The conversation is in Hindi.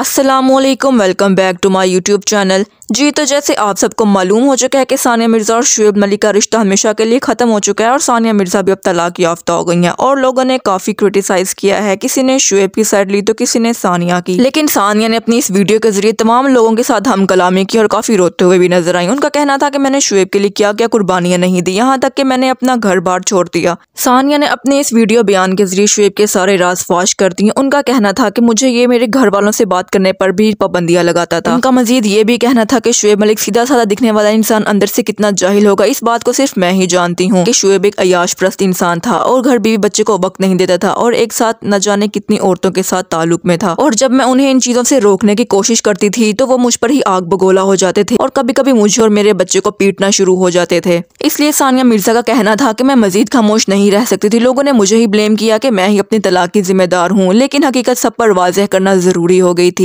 Aslam welcome back to my YouTube channel जी तो जैसे आप सबको मालूम हो चुका है कि सानिया मिर्ज़ा और शुएब मलिक का रिश्ता हमेशा के लिए ख़त्म हो चुका है और सानिया मिर्ज़ा भी अब तलाक याफ्ता हो गई हैं और लोगों ने काफ़ी क्रिटिसाइज़ किया है किसी ने शुएब की साइड ली तो किसी ने सानिया की लेकिन सानिया ने अपनी इस वीडियो के जरिए तमाम लोगों के साथ हम कलामी की और काफ़ी रोते हुए भी नजर आई उनका कहना था कि मैंने शुएब के लिए क्या क्या कुर्बानियाँ नहीं दी यहाँ तक कि मैंने अपना घर बार छोड़ दिया सानिया ने अपने इस वीडियो बयान के जरिए शुएब के सारे राज फाश कर दिए उनका कहना था कि मुझे ये मेरे घर वालों से बात करने पर भी पाबंदियां लगाता था उनका मजीद ये भी कहना था कि शुएब मलिक सीधा साधा दिखने वाला इंसान अंदर से कितना जाहिल होगा इस बात को सिर्फ मैं ही जानती हूँ कि शुएब एक अयाश प्रस्त इंसान था और घर बीवी बच्चे को वक्त नहीं देता था और एक साथ न जाने कितनी औरतों के साथ ताल्लुक में था और जब मैं उन्हें इन चीजों से रोकने की कोशिश करती थी तो वो मुझ पर ही आग बगोला हो जाते थे और कभी कभी मुझे और मेरे बच्चे को पीटना शुरू हो जाते थे इसलिए सानिया मिर्जा का कहना था कि मैं मजीद खामोश नहीं रह सकती थी लोगों ने मुझे ही ब्लेम किया कि मैं ही अपनी तलाक की जिम्मेदार हूँ लेकिन हकीकत सब पर वाजह करना जरूरी हो गई थी